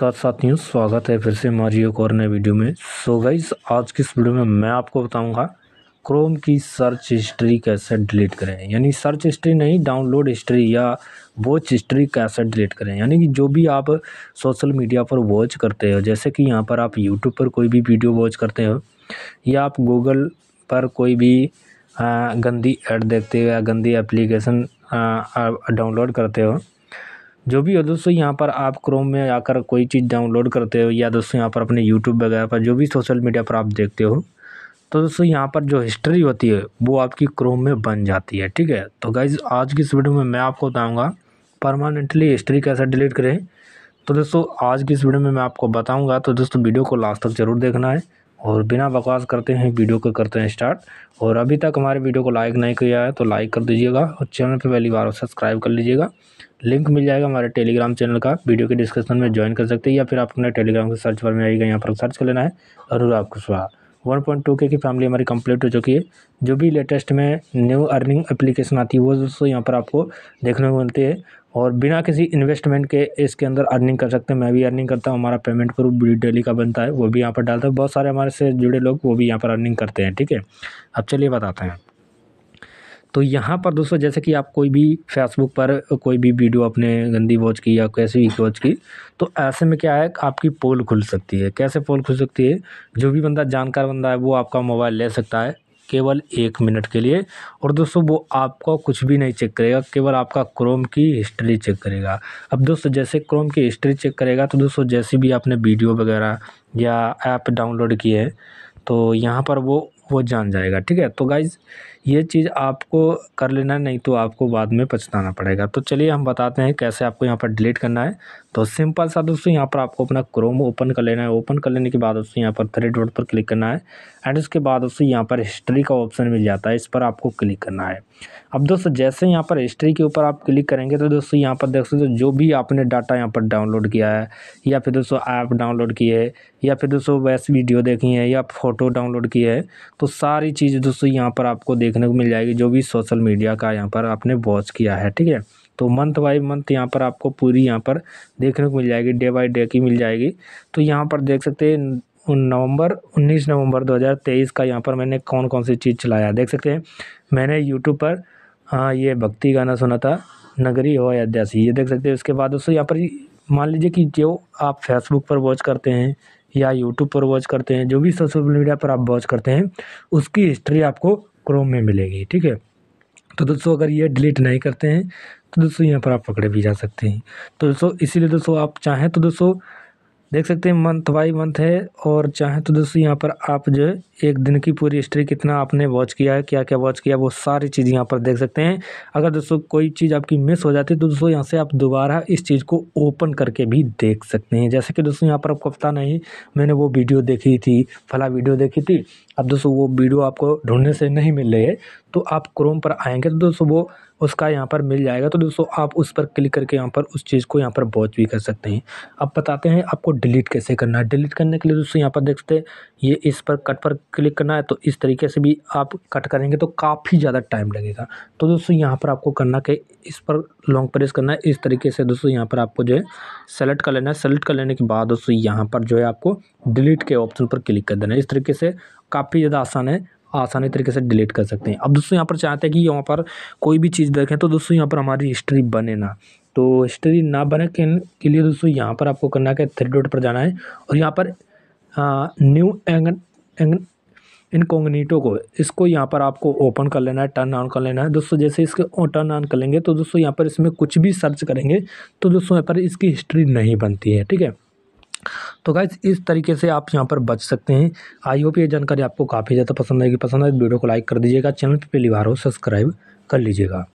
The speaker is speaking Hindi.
नमस्कार साथियों स्वागत है फिर से हमारी एक और नए वीडियो में सो so गाइज आज की इस वीडियो में मैं आपको बताऊंगा क्रोम की सर्च हिस्ट्री कैसे डिलीट करें यानी सर्च हिस्ट्री नहीं डाउनलोड हिस्ट्री या वॉच हिस्ट्री कैसे डिलीट करें यानी कि जो भी आप सोशल मीडिया पर वॉच करते हो जैसे कि यहाँ पर आप यूट्यूब पर कोई भी वीडियो वॉच करते हो या आप गूगल पर कोई भी गंदी एड देखते हो या गंदी एप्लीकेशन डाउनलोड करते हो जो भी हो दोस्तों यहाँ पर आप क्रोम में आकर कोई चीज़ डाउनलोड करते हो या दोस्तों यहाँ पर अपने यूट्यूब वगैरह पर जो भी सोशल मीडिया पर आप देखते हो तो दोस्तों यहाँ पर जो हिस्ट्री होती है वो आपकी क्रोम में बन जाती है ठीक है तो गाइज आज की इस वीडियो में मैं आपको बताऊँगा परमानेंटली हिस्ट्री कैसे डिलीट करें तो दोस्तों आज की इस वीडियो में मैं आपको बताऊँगा तो दोस्तों वीडियो को लास्ट तक ज़रूर देखना है और बिना बकवास करते हैं वीडियो को करते हैं स्टार्ट और अभी तक हमारे वीडियो को लाइक नहीं किया है तो लाइक कर दीजिएगा और चैनल पर पहली बार सब्सक्राइब कर लीजिएगा लिंक मिल जाएगा हमारे टेलीग्राम चैनल का वीडियो के डिस्क्रिप्शन में ज्वाइन कर सकते हैं या फिर आप अपने टेलीग्राम के सर्च पर में आएगा यहाँ पर सर्च कर लेना है और आपको सुहा वन पॉइंट टू के की फैमिली हमारी कंप्लीट हो चुकी है जो भी लेटेस्ट में न्यू अर्निंग एप्लीकेशन आती है वो दोस्तों यहाँ पर आपको देखने को मिलती है और बिना किसी इन्वेस्टमेंट के इसके अंदर अर्निंग कर सकते हैं मैं भी अर्निंग करता हूँ हमारा पेमेंट प्रूफ डेली का बनता है वो भी यहाँ पर डालता है बहुत सारे हमारे से जुड़े लोग वो भी यहाँ पर अर्निंग करते हैं ठीक है अब चलिए बताते हैं तो यहाँ पर दोस्तों जैसे कि आप कोई भी फेसबुक पर कोई भी वीडियो अपने गंदी वॉच की या कैसी भी वॉच की तो ऐसे में क्या है आपकी पोल खुल सकती है कैसे पोल खुल सकती है जो भी बंदा जानकार बंदा है वो आपका मोबाइल ले सकता है केवल एक मिनट के लिए और दोस्तों वो आपको कुछ भी नहीं चेक करेगा केवल आपका क्रोम की हिस्ट्री चेक करेगा अब दोस्तों जैसे क्रोम की हिस्ट्री चेक करेगा तो दोस्तों जैसे भी आपने वीडियो वगैरह या ऐप डाउनलोड किए हैं तो यहाँ पर वो वो जान जाएगा ठीक है तो गाइज़ ये चीज़ आपको कर लेना है नहीं तो आपको बाद में पछताना पड़ेगा तो चलिए हम बताते हैं कैसे आपको यहाँ पर डिलीट करना है तो सिंपल सा दोस्तों यहाँ पर आपको अपना क्रोम ओपन कर लेना है ओपन कर लेने के बाद दोस्तों यहाँ पर थ्रेड डॉट पर क्लिक करना है एंड उसके बाद दोस्तों यहाँ पर हिस्ट्री का ऑप्शन मिल जाता है इस पर आपको क्लिक करना है अब दोस्तों जैसे यहाँ पर हिस्ट्री के ऊपर आप क्लिक करेंगे तो दोस्तों यहाँ पर देख सकते हो जो भी आपने डाटा यहाँ पर डाउनलोड किया है या फिर दोस्तों ऐप डाउनलोड किए या फिर दोस्तों वैसे वीडियो देखी है या फ़ोटो डाउनलोड की है तो सारी चीज़ दोस्तों यहाँ पर आपको देख देखने को मिल जाएगी जो भी सोशल मीडिया का यहाँ पर आपने वॉच किया है ठीक है तो मंथ बाई मंथ यहाँ पर आपको पूरी यहाँ पर देखने को मिल जाएगी डे बाई डे की मिल जाएगी तो यहाँ पर देख सकते हैं नवंबर 19 नवंबर 2023 का यहाँ पर मैंने कौन कौन सी चीज़ चलाया देख सकते हैं मैंने यूट्यूब पर हाँ ये भक्ति गाना सुना था नगरी हो अयोध्या से ये देख सकते हैं उसके बाद दोस्तों यहाँ पर मान लीजिए कि जो आप फेसबुक पर वॉच करते हैं या यूट्यूब पर वॉच करते हैं जो भी सोशल मीडिया पर आप वॉच करते हैं उसकी हिस्ट्री आपको क्रोम में मिलेगी ठीक है तो दोस्तों अगर ये डिलीट नहीं करते हैं तो दोस्तों यहाँ पर आप पकड़े भी जा सकते हैं तो दोस्तों इसीलिए दोस्तों आप चाहें तो दोस्तों देख सकते हैं मंथ बाई मंथ है और चाहें तो दोस्तों यहाँ पर आप जो है एक दिन की पूरी हिस्ट्री कितना आपने वॉच किया है क्या क्या वॉच किया वो सारी चीज़ यहाँ पर देख सकते हैं अगर दोस्तों कोई चीज़ आपकी मिस हो जाती है तो दोस्तों यहाँ से आप दोबारा इस चीज़ को ओपन करके भी देख सकते हैं जैसे कि दोस्तों यहाँ पर आपको पता नहीं मैंने वो वीडियो देखी थी फला वीडियो देखी थी अब दोस्तों वो वीडियो आपको ढूंढने से नहीं मिल रही है तो आप क्रोम पर आएँगे तो दोस्तों वो उसका यहाँ पर मिल जाएगा तो दोस्तों आप उस पर क्लिक करके यहाँ पर उस चीज़ को यहाँ पर वॉच भी कर सकते हैं अब बताते हैं आपको डिलीट कैसे करना है डिलीट करने के लिए दोस्तों यहाँ पर देख हैं ये इस पर कट पर क्लिक करना है तो इस तरीके से भी आप कट करेंगे तो काफ़ी ज़्यादा टाइम लगेगा तो दोस्तों यहाँ पर आपको करना कि इस पर लॉन्ग प्रेस करना है इस तरीके से दोस्तों यहाँ पर आपको जो है सेलेक्ट कर लेना है सेलेक्ट कर लेने के बाद दोस्तों यहाँ पर जो है आपको डिलीट के ऑप्शन पर क्लिक कर देना है इस तरीके से काफ़ी ज़्यादा आसान है आसानी तरीके से डिलीट कर सकते हैं अब दोस्तों यहाँ पर चाहते हैं कि यहाँ पर कोई भी चीज़ देखें तो दोस्तों यहाँ पर हमारी हिस्ट्री बने ना तो हिस्ट्री ना बने के लिए दोस्तों यहाँ पर आपको करना है थ्री डॉट पर जाना है और यहाँ पर न्यू एंग इन इनकोगनीटो को इसको यहाँ पर आपको ओपन कर लेना है टर्न ऑन कर लेना है दोस्तों जैसे इसके टर्न ऑन कर लेंगे तो दोस्तों यहाँ पर इसमें कुछ भी सर्च करेंगे तो दोस्तों यहाँ पर इसकी हिस्ट्री नहीं बनती है ठीक है तो गाइज इस तरीके से आप यहाँ पर बच सकते हैं आई होप ये जानकारी आपको काफ़ी ज़्यादा पसंद आएगी पसंद आए तो वीडियो को लाइक कर दीजिएगा चैनल पर पहली बार हो सब्सक्राइब कर लीजिएगा